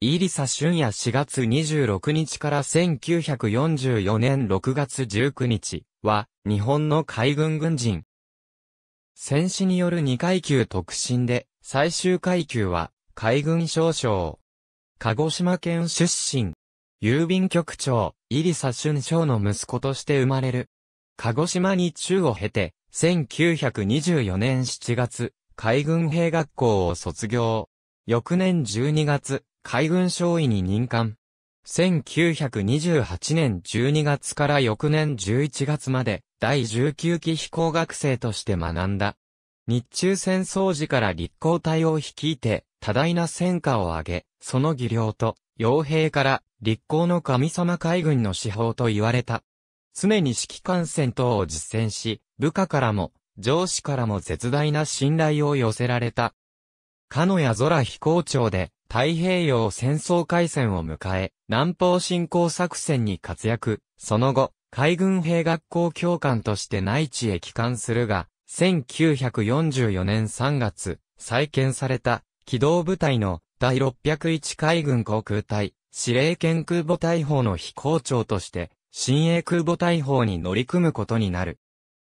イリサ春夜4月26日から1944年6月19日は、日本の海軍軍人。戦死による2階級特進で、最終階級は、海軍少将。鹿児島県出身。郵便局長、イリサ春将の息子として生まれる。鹿児島に中を経て、1924年7月、海軍兵学校を卒業。翌年12月、海軍少尉に任官。1928年12月から翌年11月まで第19期飛行学生として学んだ。日中戦争時から立候隊を率いて多大な戦果を上げ、その技量と傭兵から立候の神様海軍の司法と言われた。常に指揮官戦闘を実践し、部下からも上司からも絶大な信頼を寄せられた。かのや空飛行長で太平洋戦争海戦を迎え、南方侵攻作戦に活躍、その後、海軍兵学校教官として内地へ帰還するが、1944年3月、再建された、機動部隊の第601海軍航空隊、司令兼空母大砲の飛行長として、新鋭空母大砲に乗り組むことになる。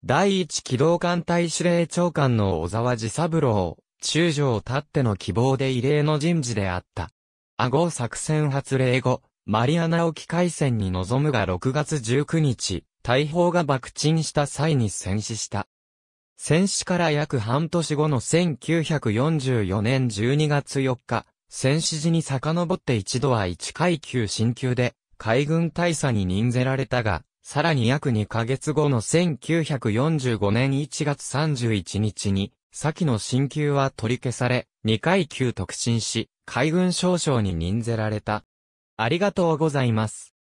第一機動艦隊司令長官の小沢治三郎、中将たっての希望で異例の人事であった。顎作戦発令後、マリアナ沖海戦に臨むが6月19日、大砲が爆沈した際に戦死した。戦死から約半年後の1944年12月4日、戦死時に遡って一度は一階級進級で、海軍大佐に任ぜられたが、さらに約2ヶ月後の1945年1月31日に、先の進級は取り消され、2階級特進し、海軍少将に任ぜられた。ありがとうございます。